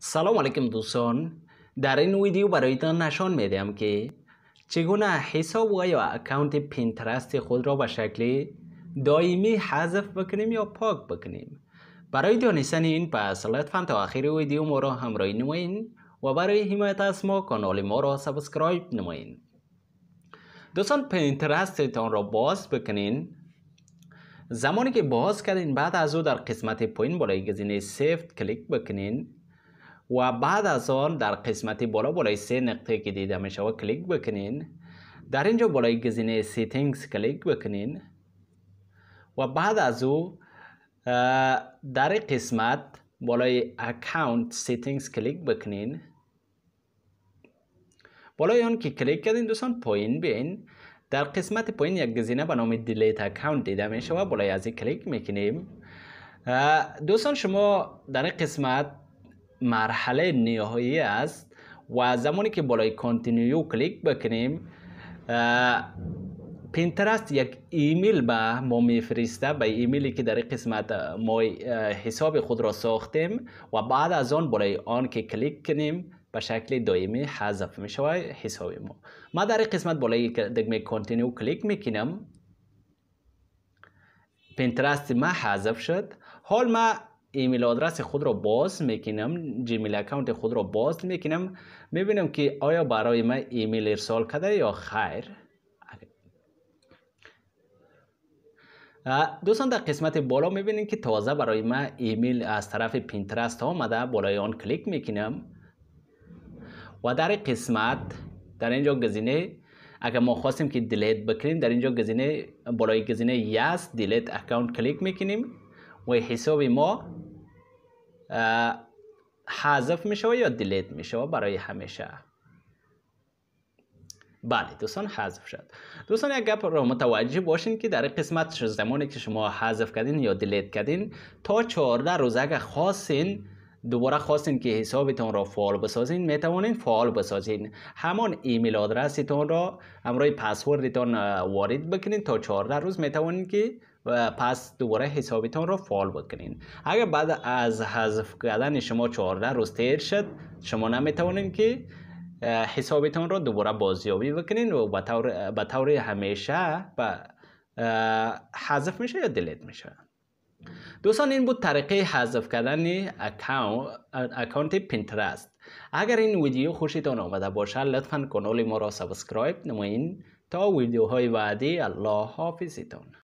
سلام علیکم دوستان در این ویدیو برایتان نشان میدم که چگونه حساب و یا اکانت پینترست خود را به شکل دائمی حذف بکنیم یا پاک بکنیم برای دانستن این پس لطفا تا آخر ویدیو ما را همراهی نمایید و برای حمایت از ما کانال ما را سابسکرایب نمایید دوستان پینترستتان را باز بکنین زمانی که باز کردین بعد از او در قسمت پایین بالای گزینه سیفت کلیک بکنین و بعد از آن در قسمت بالا بالای سه نقطه که دیده می کلیک بکنین در اینجا بالای گزینه سیتینگز کلیک بکنین و بعد از او در قسمت بالای اکاونت سیتینگز کلیک بکنین بالای آن که کلیک کردین دوستان پایین بین در قسمت پایین یک گزینه به نام دیلیت اکاونت دیده می و بالای از کلیک میکنیم دوستان شما در قسمت مرحله نهایی است و زمانی که بالای کانتینیو کلیک بکنیم پینترست یک ایمیل به ما میفرسته به ایمیلی که در قسمت ما حساب خود را ساختیم و بعد از آن برای آن که کلیک کنیم به شکل دائمی حذف می حساب ما ما در قسمت بالای دگمه کانتینیو کلیک میکنم پینترست ما حذف شد حال ما ایمیل آدرس خود را باز میکنم جیمیل اکاونت خود را باز میکنم میبینم که آیا برای من ایمیل ارسال کرده یا خیر دوستان در قسمت بالا میبینید که تازه برای من ایمیل از طرف پینترست آمده بالای آن کلیک میکنم و در قسمت در اینجا گزینه اگر ما خواستیم که دلیت بکنیم در اینجا گزینه بالای گزینه یس دیلیت اکاونت کلیک میکنیم و حساب ما حذف میشه یا دلیت میشه برای همیشه بله دوستان حذف شد دوستان یک گپ رو متوجه باشین که در قسمت زمانی که شما حذف کردین یا دلیت کردین تا 14 روز اگر خواستین دوباره خواستین که حسابتون را فعال بسازین میتوانین فعال بسازین همان ایمیل آدرستون را همراه پسوردتان وارد بکنین تا 14 روز میتوانین که پس دوباره حسابتان را فعال بکنین اگر بعد از حذف کردن شما 14 روز تیر شد شما نمیتوانین که حسابتان را دوباره بازیابی بکنین و به طور, همیشه حذف میشه یا دلیت میشه دوستان این بود طریقه حذف کردن اکاونت پینترست اگر این ویدیو خوشتان آمده باشد لطفا کانال ما را سابسکرایب نمایید تا ویدیوهای بعدی الله حافظتان